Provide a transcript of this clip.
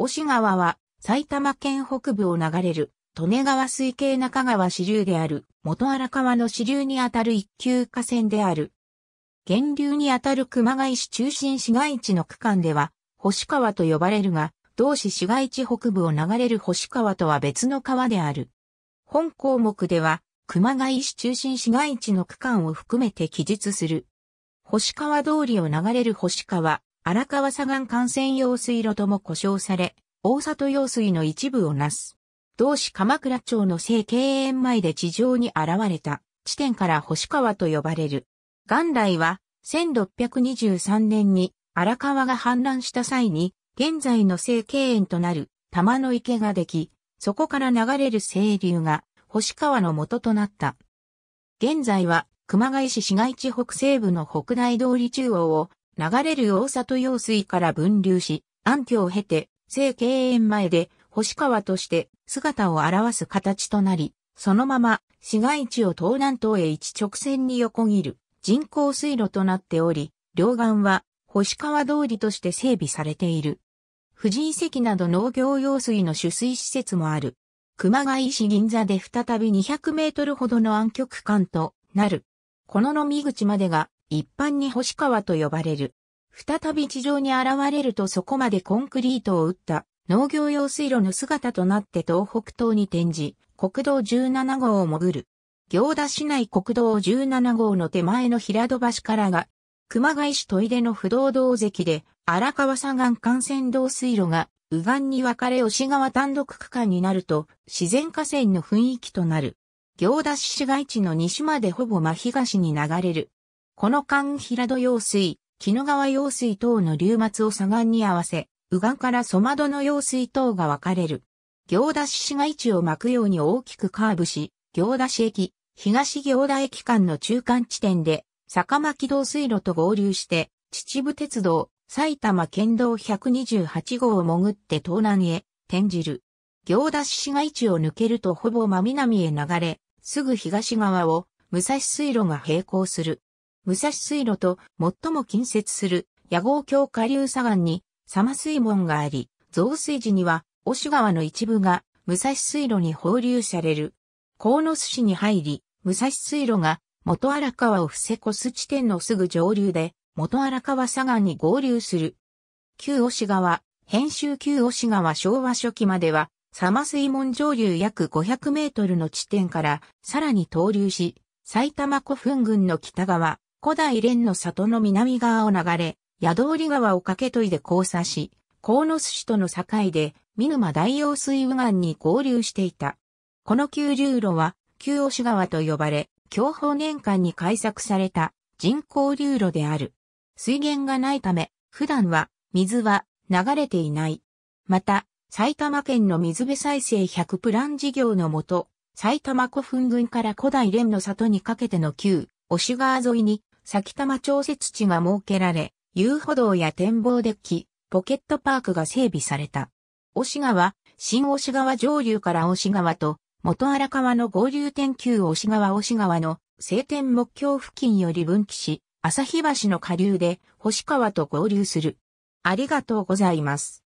押川は埼玉県北部を流れる利根川水系中川支流である元荒川の支流にあたる一級河川である。源流にあたる熊谷市中心市街地の区間では星川と呼ばれるが、同市市街地北部を流れる星川とは別の川である。本項目では熊谷市中心市街地の区間を含めて記述する。星川通りを流れる星川、荒川左岸幹線用水路とも呼称され、大里用水の一部をなす。同市鎌倉町の聖経園前で地上に現れた地点から星川と呼ばれる。元来は1623年に荒川が氾濫した際に現在の聖経園となる玉の池ができ、そこから流れる清流が星川の元となった。現在は熊谷市市街地北西部の北大通り中央を流れる大里用水から分流し、暗渠を経て、聖敬園前で、星川として姿を表す形となり、そのまま市街地を東南東へ一直線に横切る人工水路となっており、両岸は星川通りとして整備されている。藤井石など農業用水の取水施設もある。熊谷市銀座で再び200メートルほどの暗極間となる。この飲み口までが一般に星川と呼ばれる。再び地上に現れるとそこまでコンクリートを打った農業用水路の姿となって東北東に転じ、国道17号を潜る。行田市内国道17号の手前の平戸橋からが、熊谷市戸出の不動道関で、荒川左岩幹線道水路が、右岸に分かれ押川単独区間になると、自然河川の雰囲気となる。行田市市街地の西までほぼ真東に流れる。この間平戸用水、木野川用水等の流末を左岸に合わせ、右岸からソマドの用水等が分かれる。行田市市街地を巻くように大きくカーブし、行田市駅、東行田駅間の中間地点で、坂巻道水路と合流して、秩父鉄道、埼玉県道128号を潜って東南へ転じる。行田市市街地を抜けるとほぼ真南へ流れ、すぐ東側を武蔵水路が並行する。武蔵水路と最も近接する野豪橋下流左岸に様水門があり、増水時には、オシュ川の一部が武蔵水路に放流される。河野巣市に入り、武蔵水路が元荒川を伏せ越す地点のすぐ上流で、元荒川左岸に合流する。旧オシ川、編集旧オシ川昭和初期までは、様水門上流約500メートルの地点からさらに投流し、埼玉古墳群の北側、古代蓮の里の南側を流れ、宿織川を駆けといで交差し、河野寿司との境で、見沼大用水右岸に合流していた。この急流路は、旧押川と呼ばれ、享保年間に開削された人工流路である。水源がないため、普段は水は流れていない。また、埼玉県の水辺再生100プラン事業のもと、埼玉古墳群から古代蓮の里にかけての旧、押川沿いに先玉調節地が設けられ、遊歩道や展望デッキ、ポケットパークが整備された。押川、新押川上流から押川と、元荒川の合流点旧押川押川の晴天目標付近より分岐し、旭橋の下流で星川と合流する。ありがとうございます。